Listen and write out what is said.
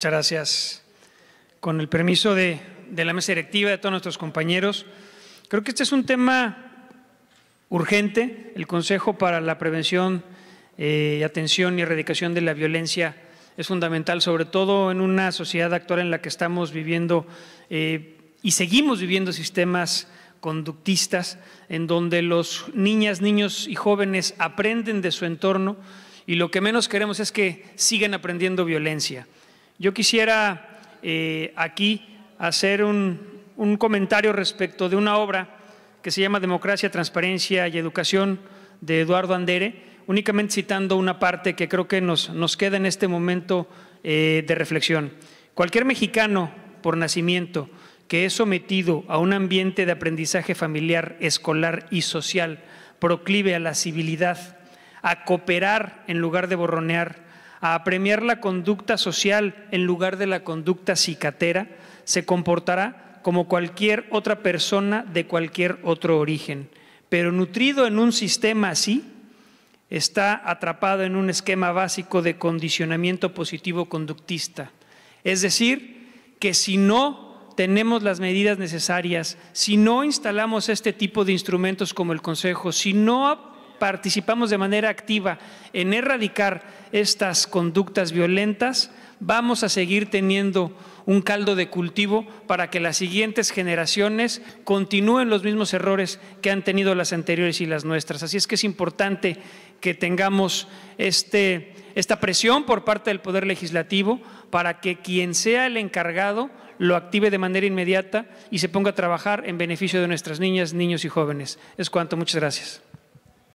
Muchas gracias. Con el permiso de, la mesa directiva, de todos nuestros compañeros, creo que este es un tema urgente, el Consejo para la Prevención, eh, Atención y Erradicación de la Violencia es fundamental, sobre todo en una sociedad actual en la que estamos viviendo eh, y seguimos viviendo sistemas conductistas, en donde los niñas, niños y jóvenes aprenden de su entorno y lo que menos queremos es que sigan aprendiendo violencia. Yo quisiera eh, aquí hacer un, comentario respecto de una obra que se llama Democracia, Transparencia y Educación de Eduardo Andere, únicamente citando una parte que creo que nos, nos queda en este momento eh, de reflexión. Cualquier mexicano por nacimiento que es sometido a un ambiente de aprendizaje familiar, escolar y social, proclive a la civilidad, a cooperar en lugar de borronear, a apremiar la conducta social en lugar de la conducta cicatera, se comportará como cualquier otra persona de cualquier otro origen. Pero nutrido en un sistema así, está atrapado en un esquema básico de condicionamiento positivo conductista. Es decir, que si no tenemos las medidas necesarias, si no instalamos este tipo de instrumentos como el Consejo, si no participamos de manera activa en erradicar estas conductas violentas, vamos a seguir teniendo un caldo de cultivo para que las siguientes generaciones continúen los mismos errores que han tenido las anteriores y las nuestras. Así es que es importante que tengamos este, esta presión por parte del Poder Legislativo para que quien sea el encargado lo active de manera inmediata y se ponga a trabajar en beneficio de nuestras niñas, niños y jóvenes. Es cuanto. Muchas gracias.